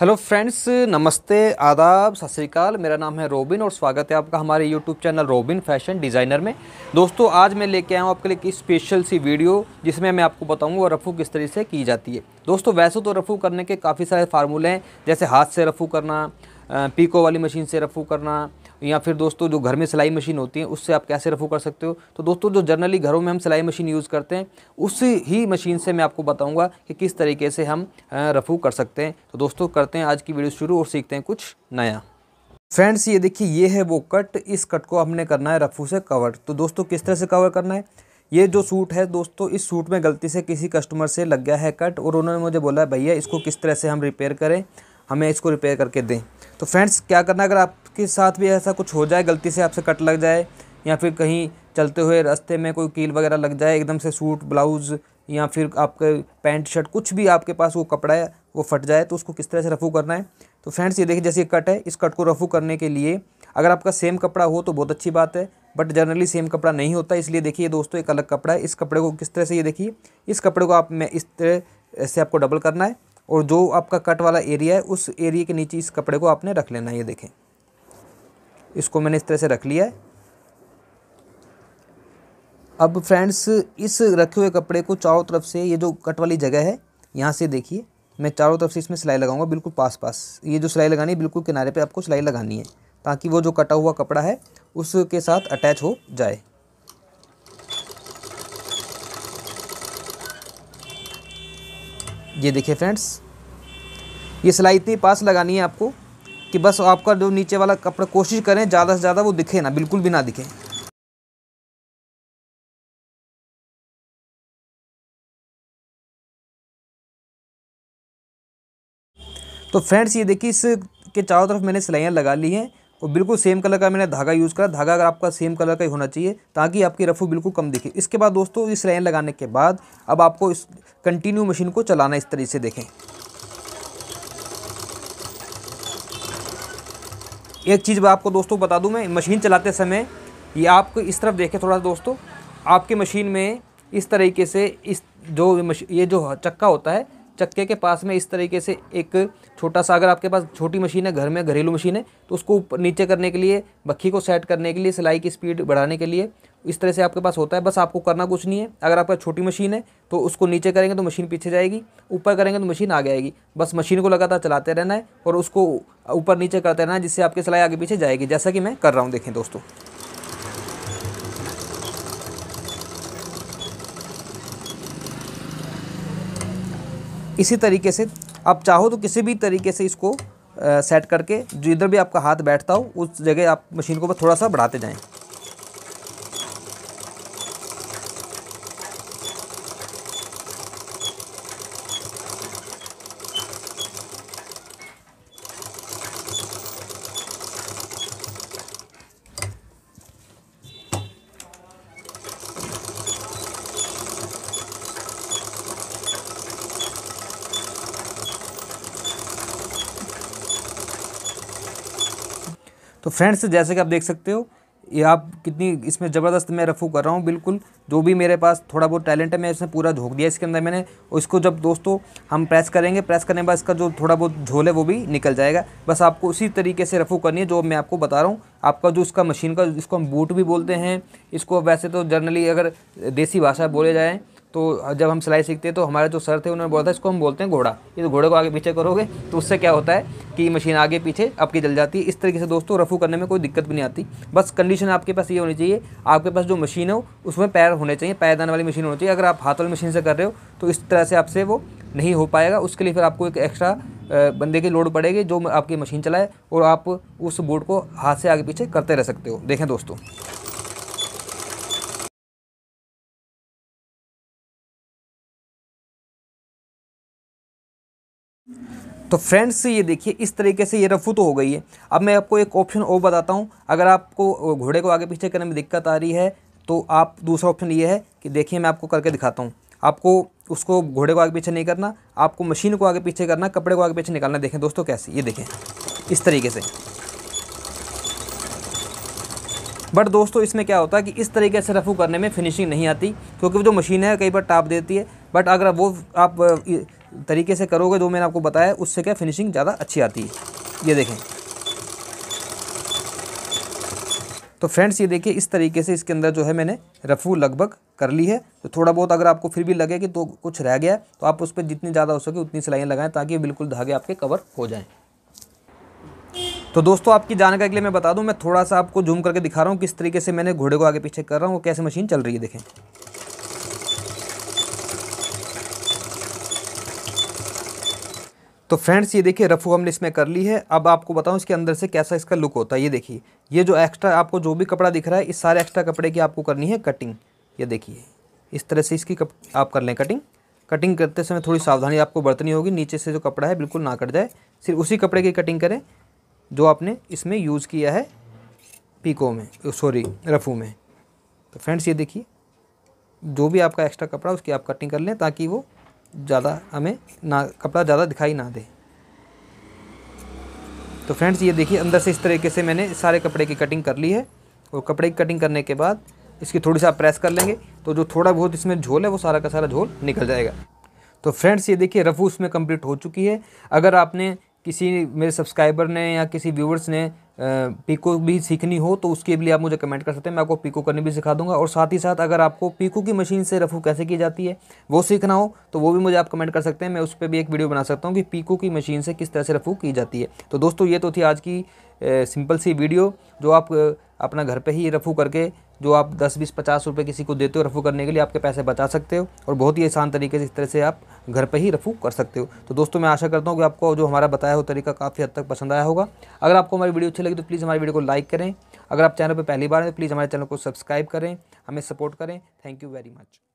hello friends नमस्ते आदाब सत श्रीकाल मेरा नाम है रोबिन और स्वागत है आपका हमारे YouTube channel Robin fashion designer में दोस्तों आज मैं लेके आया हूँ आपके लिए एक स्पेशल सी वीडियो जिसमें मैं आपको बताऊँगा रफ़ू किस तरीके से की जाती है दोस्तों वैसे तो रफ़ू करने के काफ़ी सारे फार्मूले हैं जैसे हाथ से रफ़ू करना पीको वाली मशीन से रफू करना या फिर दोस्तों जो घर में सिलाई मशीन होती है उससे आप कैसे रफू कर सकते हो तो दोस्तों जो जनरली घरों में हम सिलाई मशीन यूज़ करते हैं उस ही मशीन से मैं आपको बताऊंगा कि किस तरीके से हम रफू कर सकते हैं तो दोस्तों करते हैं आज की वीडियो शुरू और सीखते हैं कुछ नया फ्रेंड्स ये देखिए ये है वो कट इस कट को हमने करना है रफू से कवर तो दोस्तों किस तरह से कवर करना है ये जो सूट है दोस्तों इस सूट में गलती से किसी कस्टमर से लग गया है कट और उन्होंने मुझे बोला भैया इसको किस तरह से हम रिपेयर करें हमें इसको रिपेयर करके दें तो फ्रेंड्स क्या करना अगर आपके साथ भी ऐसा कुछ हो जाए गलती से आपसे कट लग जाए या फिर कहीं चलते हुए रास्ते में कोई कील वगैरह लग जाए एकदम से सूट ब्लाउज़ या फिर आपके पैंट शर्ट कुछ भी आपके पास वो कपड़ा है वो फट जाए तो उसको किस तरह से रफू करना है तो फ्रेंड्स ये देखिए जैसे कट है इस कट को रफू करने के लिए अगर आपका सेम कपड़ा हो तो बहुत अच्छी बात है बट जनरली सेम कपड़ा नहीं होता इसलिए देखिए दोस्तों एक अलग कपड़ा है इस कपड़े को किस तरह से ये देखिए इस कपड़े को आप में इस तरह से आपको डबल करना है और जो आपका कट वाला एरिया है उस एरिया के नीचे इस कपड़े को आपने रख लेना है ये देखें इसको मैंने इस तरह से रख लिया है अब फ्रेंड्स इस रखे हुए कपड़े को चारों तरफ से ये जो कट वाली जगह है यहाँ से देखिए मैं चारों तरफ से इसमें सिलाई लगाऊंगा बिल्कुल पास पास ये जो सिलाई लगानी है बिल्कुल किनारे पे आपको सिलाई लगानी है ताकि वो जो कटा हुआ कपड़ा है उसके साथ अटैच हो जाए ये देखिए फ्रेंड्स ये सिलाई इतनी पास लगानी है आपको कि बस आपका जो नीचे वाला कपड़ा कोशिश करें ज़्यादा से ज़्यादा वो दिखे ना बिल्कुल भी ना दिखे तो फ्रेंड्स ये देखिए इसके चारों तरफ मैंने सिलाइयाँ लगा ली हैं और बिल्कुल सेम कलर का मैंने धागा यूज़ करा धागा अगर आपका सेम कलर का ही होना चाहिए ताकि आपकी रफू बिल्कुल कम दिखे इसके बाद दोस्तों इस लाइन लगाने के बाद अब आपको इस कंटिन्यू मशीन को चलाना इस तरीके से देखें एक चीज़ मैं आपको दोस्तों बता दूं मैं मशीन चलाते समय ये आपको इस तरफ देखें थोड़ा सा दोस्तों आपके मशीन में इस तरीके से इस जो ये जो चक्का होता है चक्के के पास में इस तरीके से एक छोटा सा अगर आपके पास छोटी मशीन है घर में घरेलू मशीन है तो उसको ऊपर नीचे करने के लिए बक्खी को सेट करने के लिए सिलाई की स्पीड बढ़ाने के लिए इस तरह से आपके पास होता है बस आपको करना कुछ नहीं है अगर आपका छोटी मशीन है तो उसको नीचे करेंगे तो मशीन पीछे जाएगी ऊपर करेंगे तो मशीन आगे आएगी बस मशीन को लगातार चलाते रहना है और उसको ऊपर नीचे करते रहना है जिससे आपकी सिलाई आगे पीछे जाएगी जैसा कि मैं कर रहा हूँ देखें दोस्तों इसी तरीके से आप चाहो तो किसी भी तरीके से इसको सेट करके जिधर भी आपका हाथ बैठता हो उस जगह आप मशीन को बस थोड़ा सा बढ़ाते जाएँ तो फ्रेंड्स जैसे कि आप देख सकते हो ये आप कितनी इसमें ज़बरदस्त मैं रफू कर रहा हूँ बिल्कुल जो भी मेरे पास थोड़ा बहुत टैलेंट है मैं इसमें पूरा झोंक दिया इसके अंदर मैंने और इसको जब दोस्तों हम प्रेस करेंगे प्रेस करने के बाद इसका जो थोड़ा बहुत झोल है वो भी निकल जाएगा बस आपको उसी तरीके से रफू करनी है जो मैं आपको बता रहा हूँ आपका जो इसका मशीन का इसको हम बूट भी बोलते हैं इसको वैसे तो जनरली अगर देसी भाषा बोले जाएँ तो जब हम सिलाई सीखते हैं तो हमारे जो सर थे उन्होंने बोला था इसको हम बोलते हैं घोड़ा ये तो घोड़े को आगे पीछे करोगे तो उससे क्या होता है कि मशीन आगे पीछे आपकी जल जाती है इस तरीके से दोस्तों रफू करने में कोई दिक्कत भी नहीं आती बस कंडीशन आपके पास ये होनी चाहिए आपके पास जो मशीन हो उसमें पैर होने चाहिए पैरदान वाली मशीन होनी चाहिए अगर आप हाथ वाली मशीन से कर रहे हो तो इस तरह से आपसे वो नहीं हो पाएगा उसके लिए फिर आपको एक एक्स्ट्रा बंदे की लोड पड़ेगी जो आपकी मशीन चलाए और आप उस बोर्ड को हाथ से आगे पीछे करते रह सकते हो देखें दोस्तों तो फ्रेंड्स ये देखिए इस तरीके से ये रफू तो हो गई है अब मैं आपको एक ऑप्शन और बताता हूँ अगर आपको घोड़े को आगे पीछे करने में दिक्कत आ रही है तो आप दूसरा ऑप्शन ये है कि देखिए मैं आपको करके दिखाता हूँ आपको उसको घोड़े को आगे पीछे नहीं करना आपको मशीन को आगे पीछे करना कपड़े को आगे पीछे निकालना देखें दोस्तों कैसे ये देखें इस तरीके से बट दोस्तों इसमें क्या होता है कि इस तरीके से रफू करने में फिनिशिंग नहीं आती क्योंकि वो जो मशीन है कई बार टाप देती है बट अगर वो आप तरीके से करोगे जो मैंने आपको बताया उससे क्या फिनिशिंग ज़्यादा अच्छी आती है ये देखें तो फ्रेंड्स ये देखिए इस तरीके से इसके अंदर जो है मैंने रफू लगभग कर ली है तो थोड़ा बहुत अगर आपको फिर भी लगे कि तो कुछ रह गया तो आप उस पर जितनी ज़्यादा हो सके उतनी सिलाइयाँ लगाएं ताकि बिल्कुल धागे आपके कवर हो जाए तो दोस्तों आपकी जानकारी के लिए मैं बता दूं मैं थोड़ा सा आपको जूम करके दिखा रहा हूँ किस तरीके से मैंने घोड़े को आगे पीछे कर रहा हूँ वो कैसे मशीन चल रही है देखें तो फ्रेंड्स ये देखिए रफू हमने इसमें कर ली है अब आपको बताऊँ इसके अंदर से कैसा इसका लुक होता है ये देखिए ये जो एक्स्ट्रा आपको जो भी कपड़ा दिख रहा है इस सारे एक्स्ट्रा कपड़े की आपको करनी है कटिंग ये देखिए इस तरह से इसकी कप, आप कर लें कटिंग कटिंग करते समय थोड़ी सावधानी आपको बरतनी होगी नीचे से जो कपड़ा है बिल्कुल ना कट जाए सिर्फ उसी कपड़े की कटिंग करें जो आपने इसमें यूज़ किया है पीको में सॉरी रफू में तो फ्रेंड्स ये देखिए जो भी आपका एक्स्ट्रा कपड़ा उसकी आप कटिंग कर लें ताकि वो ज़्यादा हमें ना कपड़ा ज़्यादा दिखाई ना दे तो फ्रेंड्स ये देखिए अंदर से इस तरीके से मैंने सारे कपड़े की कटिंग कर ली है और कपड़े की कटिंग करने के बाद इसकी थोड़ी सा प्रेस कर लेंगे तो जो थोड़ा बहुत इसमें झोल है वो सारा का सारा झोल निकल जाएगा तो फ्रेंड्स ये देखिए रफू उसमें कंप्लीट हो चुकी है अगर आपने किसी मेरे सब्सक्राइबर ने या किसी व्यूवर्स ने पीको भी सीखनी हो तो उसके लिए आप मुझे कमेंट कर सकते हैं मैं आपको पीको करनी भी सिखा दूंगा और साथ ही साथ अगर आपको पीको की मशीन से रफू कैसे की जाती है वो सीखना हो तो वो भी मुझे आप कमेंट कर सकते हैं मैं उस पर भी एक वीडियो बना सकता हूँ कि पीको की मशीन से किस तरह से रफू की जाती है तो दोस्तों ये तो थी आज की ए, सिंपल सी वीडियो जो आप अपना घर पे ही रफू करके जो आप दस बीस पचास रुपये किसी को देते हो रफू करने के लिए आपके पैसे बचा सकते हो और बहुत ही आसान तरीके से इस तरह से आप घर पे ही रफू कर सकते हो तो दोस्तों मैं आशा करता हूँ कि आपको जो हमारा बताया हुआ तरीका काफ़ी हद तक पसंद आया होगा अगर आपको हमारी वीडियो अच्छी लगी तो प्लीज़ हमारी वीडियो को लाइक करें अगर आप चैनल पर पहली बार हैं तो प्लीज़ हमारे चैनल को सब्सक्राइब करें हमें सपोर्ट करें थैंक यू वेरी मच